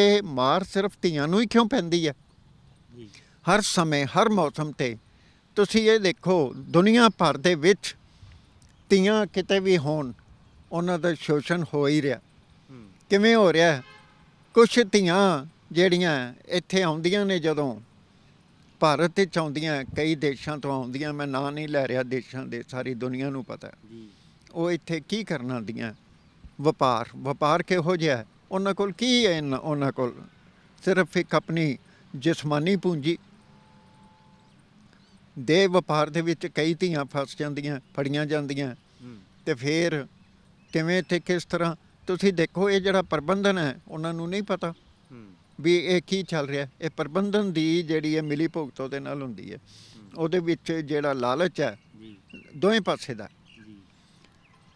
ਕਿ ਮਾਰ ਸਿਰਫ ਧੀਆਂ ਨੂੰ ਹੀ ਕਿਉਂ ਪੈਂਦੀ ਹੈ ਹਰ ਸਮੇਂ ਹਰ ਮੌਸਮ ਤੇ ਤੁਸੀਂ ਇਹ ਦੇਖੋ ਦੁਨੀਆ ਭਰ ਦੇ ਵਿੱਚ ਧੀਆਂ ਕਿਤੇ ਵੀ ਹੋਣ ਉਹਨਾਂ ਦਾ ਸ਼ੋਸ਼ਣ ਹੋ ਹੀ ਰਿਹਾ ਕਿਵੇਂ ਹੋ ਰਿਹਾ ਕੁਝ ਧੀਆਂ ਜਿਹੜੀਆਂ ਇੱਥੇ ਆਉਂਦੀਆਂ ਨੇ ਜਦੋਂ ਭਾਰਤ ਤੇ ਚਾਉਂਦੀਆਂ ਕਈ ਦੇਸ਼ਾਂ ਤੋਂ ਆਉਂਦੀਆਂ ਮੈਂ ਨਾਂ ਨਹੀਂ ਲੈ ਰਿਹਾ ਦੇਸ਼ਾਂ ਦੇ ਸਾਰੀ ਦੁਨੀਆ ਨੂੰ ਪਤਾ ਉਹ ਇੱਥੇ ਕੀ ਕਰਨ ਆਉਂਦੀਆਂ ਵਪਾਰ ਵਪਾਰ ਕਿਹੋ ਜਿਹਾ ਉਹਨਾਂ ਕੋਲ ਕੀ ਹੈ ਉਹਨਾਂ ਕੋਲ ਸਿਰਫ ਇੱਕ ਆਪਣੀ ਜਿਸਮਾਨੀ ਪੂੰਜੀ ਦੇ ਵਪਾਰ ਦੇ ਵਿੱਚ ਕਈ ਧੀਆਂ ਫਸ ਜਾਂਦੀਆਂ ਫੜੀਆਂ ਜਾਂਦੀਆਂ ਤੇ ਫੇਰ ਕਿਵੇਂ ਤੇ ਕਿਸ ਤਰ੍ਹਾਂ ਤੁਸੀਂ ਦੇਖੋ ਇਹ ਜਿਹੜਾ ਪ੍ਰਬੰਧਨ ਹੈ ਉਹਨਾਂ ਨੂੰ ਨਹੀਂ ਪਤਾ ਵੀ ਇਹ ਕੀ ਚੱਲ ਰਿਹਾ ਇਹ ਪ੍ਰਬੰਧਨ ਦੀ ਜਿਹੜੀ ਹੈ ਮਿਲੀ ਭੁਗਤੋ ਦੇ ਨਾਲ ਹੁੰਦੀ ਹੈ ਉਹਦੇ ਵਿੱਚ ਜਿਹੜਾ ਲਾਲਚ ਹੈ ਦੋਵੇਂ ਪਾਸੇ ਦਾ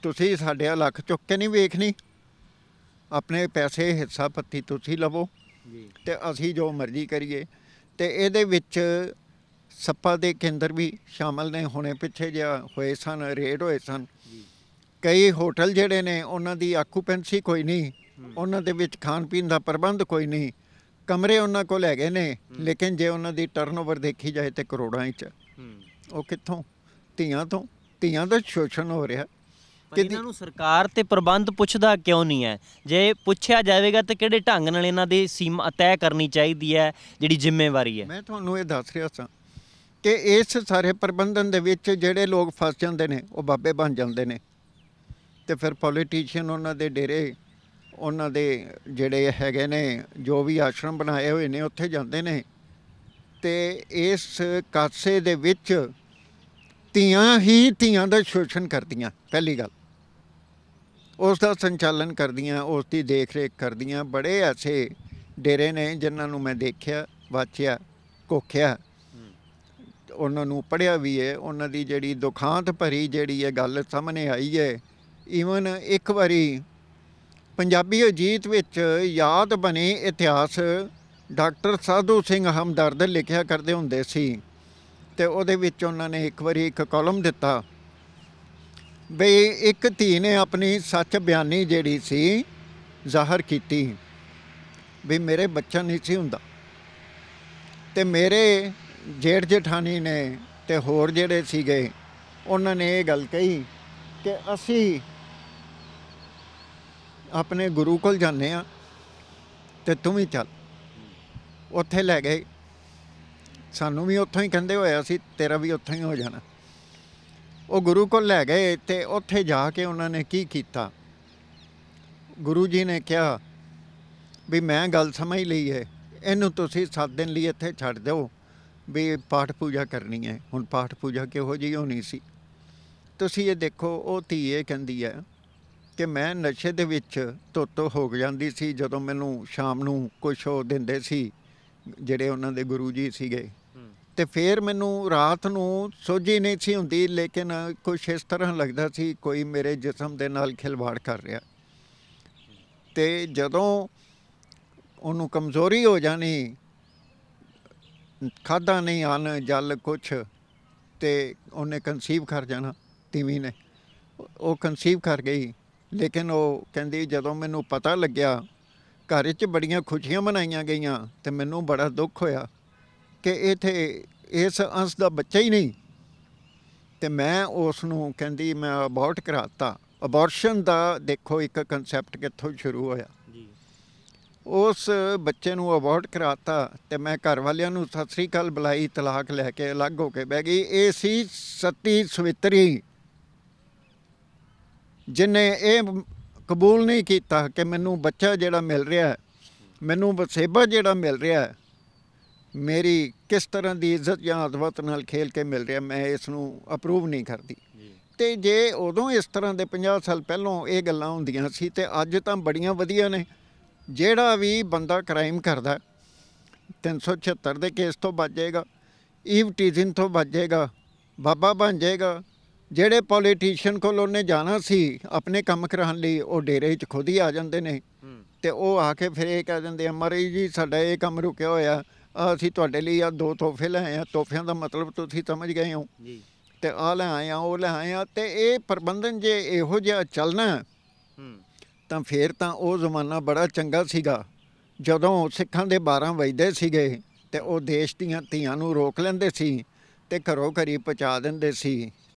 ਤੁਸੀਂ ਸਾਡੇ ਲੱਖ ਚੁੱਕ ਕੇ ਨਹੀਂ ਵੇਖਣੀ ਆਪਣੇ ਪੈਸੇ ਹਿੱਸਾ ਪੱਤੀ ਤੁਸੀਂ ਲਵੋ ਜੀ ਤੇ ਅਸੀਂ ਜੋ ਮਰਜ਼ੀ ਕਰੀਏ ਤੇ ਇਹਦੇ ਵਿੱਚ ਸੱਪਾ ਦੇ ਕੇਂਦਰ ਵੀ ਸ਼ਾਮਲ ਨੇ ਹੁਣੇ ਪਿੱਛੇ ਜਿਹਾ ਹੋਏ ਸਨ ਰੇਡ ਹੋਏ ਸਨ ਕਈ ਹੋਟਲ ਜਿਹੜੇ ਨੇ ਉਹਨਾਂ ਦੀ ਆਕੂਪੈਂਸੀ ਕੋਈ ਨਹੀਂ ਉਹਨਾਂ ਦੇ ਵਿੱਚ ਖਾਣ ਪੀਣ ਦਾ ਪ੍ਰਬੰਧ ਕੋਈ ਨਹੀਂ ਕਮਰੇ ਉਹਨਾਂ ਕੋਲ ਹੈਗੇ ਨੇ ਲੇਕਿਨ ਜੇ ਉਹਨਾਂ ਦੀ ਟਰਨਓਵਰ ਦੇਖੀ ਜਾਏ ਤੇ ਕਰੋੜਾਂ ਵਿੱਚ ਉਹ ਕਿੱਥੋਂ ਧੀਆਂ ਤੋਂ ਧੀਆਂ ਦਾ ਸ਼ੋਸ਼ਣ ਹੋ ਰਿਹਾ ਪਰ ਇਹਨਾਂ ਨੂੰ ਸਰਕਾਰ ਤੇ ਪ੍ਰਬੰਧ ਪੁੱਛਦਾ ਕਿਉਂ ਨਹੀਂ ਹੈ ਜੇ ਪੁੱਛਿਆ ਜਾਵੇਗਾ ਤੇ ਕਿਹੜੇ ਢੰਗ ਨਾਲ ਇਹਨਾਂ ਦੀ ਸੀਮਾ ਤੈਅ ਕਰਨੀ ਚਾਹੀਦੀ ਹੈ ਜਿਹੜੀ ਜ਼ਿੰਮੇਵਾਰੀ ਹੈ ਮੈਂ ਤੁਹਾਨੂੰ ਇਹ ਦੱਸ ਰਿਹਾ ਸਾਂ ਕਿ ਇਸ ਸਾਰੇ ਪ੍ਰਬੰਧਨ ਦੇ ਵਿੱਚ ਜਿਹੜੇ ਲੋਕ ਫਸ ਜਾਂਦੇ ਨੇ ਉਹ ਬਾਬੇ ਬਣ ਜਾਂਦੇ ਨੇ ਤੇ ਫਿਰ ਪੋਲੀਟੀਸ਼ੀਅਨ ਉਹਨਾਂ ਦੇ ਡੇਰੇ ਉਹਨਾਂ ਦੇ ਜਿਹੜੇ ਹੈਗੇ ਨੇ ਜੋ ਵੀ ਆਸ਼ਰਮ ਬਣਾਏ ਹੋਏ ਨੇ ਉੱਥੇ ਜਾਂਦੇ ਨੇ ਤੇ ਇਸ ਕਾਸੇ ਦੇ ਵਿੱਚ ਧੀਆਂ ਹੀ ਧੀਆਂ ਦਾ ਸ਼ੋਸ਼ਣ ਕਰਦੀਆਂ ਪਹਿਲੀ ਗੱਲ ਉਸ ਦਾ ਸੰਚਾਲਨ ਕਰਦੀਆਂ ਉਸ ਦੀ ਦੇਖਰੇਖ ਕਰਦੀਆਂ ਬੜੇ ਐਸੇ ਡੇਰੇ ਨੇ ਜਿਨ੍ਹਾਂ ਨੂੰ ਮੈਂ ਦੇਖਿਆ ਵਾਚਿਆ ਕੋਖਿਆ ਉਹਨਾਂ ਨੂੰ ਪੜਿਆ ਵੀ ਹੈ ਉਹਨਾਂ ਦੀ ਜਿਹੜੀ ਦੁਖਾਂਤ ਭਰੀ ਜਿਹੜੀ ਇਹ ਗੱਲ ਸਾਹਮਣੇ ਆਈ ਹੈ ਈਵਨ ਇੱਕ ਵਾਰੀ ਪੰਜਾਬੀ ਅਜੀਤ ਵਿੱਚ ਯਾਦ ਬਣੇ ਇਤਿਹਾਸ ਡਾਕਟਰ ਸਾਧੂ ਸਿੰਘ ਹਮਦਰਦ ਲਿਖਿਆ ਕਰਦੇ ਹੁੰਦੇ ਸੀ ਤੇ ਉਹਦੇ ਵਿੱਚ ਉਹਨਾਂ ਨੇ ਇੱਕ ਵਾਰੀ ਇੱਕ ਕਾਲਮ ਦਿੱਤਾ ਵੀ ਇੱਕ ਧੀ ਨੇ ਆਪਣੀ ਸੱਚ ਬਿਆਨੀ ਜਿਹੜੀ ਸੀ ਜ਼ਾਹਰ ਕੀਤੀ ਵੀ ਮੇਰੇ ਬੱਚਾ ਨਹੀਂ ਸੀ ਹੁੰਦਾ ਤੇ ਮੇਰੇ ਜੇਠ ਜਠਾਨੀ ਨੇ ਤੇ ਹੋਰ ਜਿਹੜੇ ਸੀਗੇ ਉਹਨਾਂ ਨੇ ਇਹ ਗੱਲ ਕਹੀ ਕਿ ਅਸੀਂ ਆਪਣੇ ਗੁਰੂ ਕੋਲ ਜਾਂਦੇ ਆ ਤੇ ਤੂੰ ਵੀ ਚੱਲ ਉੱਥੇ ਲੈ ਗਏ ਸਾਨੂੰ ਵੀ ਉੱਥੋਂ ਹੀ ਕਹਿੰਦੇ ਹੋਇਆ ਸੀ ਤੇਰਾ ਵੀ ਉੱਥੋਂ ਹੀ ਹੋ ਜਾਣਾ ਉਹ ਗੁਰੂ ਕੋਲ ਲੈ ਗਏ ਤੇ ਉੱਥੇ ਜਾ ਕੇ ਉਹਨਾਂ ਨੇ ਕੀ ਕੀਤਾ ਗੁਰੂ ਜੀ ਨੇ ਕਿਹਾ ਵੀ ਮੈਂ ਗੱਲ ਸਮਝ ਲਈ ਹੈ ਇਹਨੂੰ ਤੁਸੀਂ 7 ਦਿਨ ਲਈ ਇੱਥੇ ਛੱਡ ਦਿਓ ਵੀ ਪਾਠ ਪੂਜਾ ਕਰਨੀ ਹੈ ਹੁਣ ਪਾਠ ਪੂਜਾ ਕਿਹੋ ਜਿਹੀ ਹੋਣੀ ਸੀ ਤੁਸੀਂ ਇਹ ਦੇਖੋ ਉਹ ਧੀ ਇਹ ਕਹਿੰਦੀ ਹੈ ਕਿ ਮੈਂ ਨਸ਼ੇ ਦੇ ਵਿੱਚ ਤੋਤੋ ਹੋ ਜਾਂਦੀ ਸੀ ਜਦੋਂ ਮੈਨੂੰ ਸ਼ਾਮ ਨੂੰ ਕੁਝ ਉਹ ਦਿੰਦੇ ਸੀ ਜਿਹੜੇ ਉਹਨਾਂ ਦੇ ਗੁਰੂ ਜੀ ਸੀਗੇ ਤੇ ਫਿਰ ਮੈਨੂੰ ਰਾਤ ਨੂੰ ਸੋਝੀ ਨਹੀਂ ਸੀ ਹੁੰਦੀ ਲੇਕਿਨ ਕੁਝ ਇਸ ਤਰ੍ਹਾਂ ਲੱਗਦਾ ਸੀ ਕੋਈ ਮੇਰੇ ਜਿਸਮ ਦੇ ਨਾਲ ਖਿਲਵਾੜ ਕਰ ਰਿਹਾ ਤੇ ਜਦੋਂ ਉਹਨੂੰ ਕਮਜ਼ੋਰੀ ਹੋ ਜਾਣੀ ਖਾਦਾ ਨਹੀਂ ਆਣ ਜਲ ਕੁਛ ਤੇ ਉਹਨੇ ਕਨਸੀਵ ਕਰ ਜਾਣਾ ਤੀਵੀਂ ਨੇ ਉਹ ਕਨਸੀਵ ਕਰ ਗਈ ਲੇਕਿਨ ਉਹ ਕਹਿੰਦੀ ਜਦੋਂ ਮੈਨੂੰ ਪਤਾ ਲੱਗਿਆ ਘਰ ਵਿੱਚ ਬੜੀਆਂ ਖੁਸ਼ੀਆਂ ਮਨਾਈਆਂ ਗਈਆਂ ਤੇ ਮੈਨੂੰ ਬੜਾ ਦੁੱਖ ਹੋਇਆ ਕਿ ਇਥੇ ਇਸ ਅੰਸ਼ ਦਾ ਬੱਚਾ ਹੀ ਨਹੀਂ ਤੇ ਮੈਂ ਉਸ ਨੂੰ ਕਹਿੰਦੀ ਮੈਂ ਅਬੋਰਟ ਕਰਾਤਾ ਅਬੋਰਸ਼ਨ ਦਾ ਦੇਖੋ ਇੱਕ ਕਨਸੈਪਟ ਕਿੱਥੋਂ ਸ਼ੁਰੂ ਹੋਇਆ ਉਸ ਬੱਚੇ ਨੂੰ ਅਬੋਰਟ ਕਰਾਤਾ ਤੇ ਮੈਂ ਘਰ ਵਾਲਿਆਂ ਨੂੰ ਸਤਿ ਸ੍ਰੀ ਅਕਾਲ ਬੁਲਾਈ ਤਲਾਕ ਲੈ ਕੇ ਅਲੱਗ ਹੋ ਕੇ ਬਹਿ ਗਈ ਇਹ ਸੀ ਸਤੀ ਸਵਿਤਰੀ ਜਿਨੇ ਇਹ ਕਬੂਲ ਨਹੀਂ ਕੀਤਾ ਕਿ ਮੈਨੂੰ ਬੱਚਾ ਜਿਹੜਾ ਮਿਲ ਰਿਹਾ ਮੈਨੂੰ ਵਸੇਬਾ ਜਿਹੜਾ ਮਿਲ ਰਿਹਾ ਮੇਰੀ ਕਿਸ ਤਰ੍ਹਾਂ ਦੀ ਇੱਜ਼ਤ ਜਾਂ ਅਦਵਤ ਨਾਲ ਖੇਲ ਕੇ ਮਿਲ ਰਿਹਾ ਮੈਂ ਇਸ ਨੂੰ ਅਪਰੂਵ ਨਹੀਂ ਕਰਦੀ ਤੇ ਜੇ ਉਦੋਂ ਇਸ ਤਰ੍ਹਾਂ ਦੇ 50 ਸਾਲ ਪਹਿਲਾਂ ਇਹ ਗੱਲਾਂ ਹੁੰਦੀਆਂ ਸੀ ਤੇ ਅੱਜ ਤਾਂ ਬੜੀਆਂ ਵਧੀਆਂ ਨੇ ਜਿਹੜਾ ਵੀ ਬੰਦਾ ਕ੍ਰਾਈਮ ਕਰਦਾ 376 ਦੇ ਕੇਸ ਤੋਂ ਬਚ ਜਾਏਗਾ ਈਵ ਟੀਜ਼ਿੰਗ ਤੋਂ ਬਚ ਜਾਏਗਾ ਬਾਬਾ ਬਣ ਜਾਏਗਾ ਜਿਹੜੇ ਪੋਲੀਟੀਸ਼ੀਅਨ ਕੋਲ ਉਹਨੇ ਜਾਣਾ ਸੀ ਆਪਣੇ ਕੰਮ ਕਰਾਉਣ ਲਈ ਉਹ ਡੇਰੇ ਵਿੱਚ ਖੁਦ ਹੀ ਆ ਜਾਂਦੇ ਨੇ ਤੇ ਉਹ ਆ ਕੇ ਫਿਰ ਇਹ ਕਹਿ ਦਿੰਦੇ ਆ ਮਰੀ ਜੀ ਸਾਡਾ ਇਹ ਕੰਮ ਰੁਕਿਆ ਹੋਇਆ ਅਸੀਂ ਤੁਹਾਡੇ ਲਈ ਆ ਦੋ ਤੋਹਫੇ ਲੈ ਆਏ ਆ ਤੋਹਫਿਆਂ ਦਾ ਮਤਲਬ ਤੁਸੀਂ ਸਮਝ ਗਏ ਹੋ ਜੀ ਤੇ ਆ ਲੈ ਆਏ ਆ ਉਹ ਲੈ ਆਏ ਆ ਤੇ ਇਹ ਪ੍ਰਬੰਧਨ ਜੇ ਇਹੋ ਜਿਹਾ ਚੱਲਣਾ ਤਾਂ ਫੇਰ ਤਾਂ ਉਹ ਜ਼ਮਾਨਾ ਬੜਾ ਚੰਗਾ ਸੀਗਾ ਜਦੋਂ ਸਿੱਖਾਂ ਦੇ 12 ਵਜਦੇ ਸੀਗੇ ਤੇ ਉਹ ਦੇਸ਼ ਦੀਆਂ ਧੀਆਂ ਨੂੰ ਰੋਕ ਲੈਂਦੇ ਸੀ ਤੇ ਘਰੋ ਘਰੀ ਪਹੁੰਚਾ ਦਿੰਦੇ ਸੀ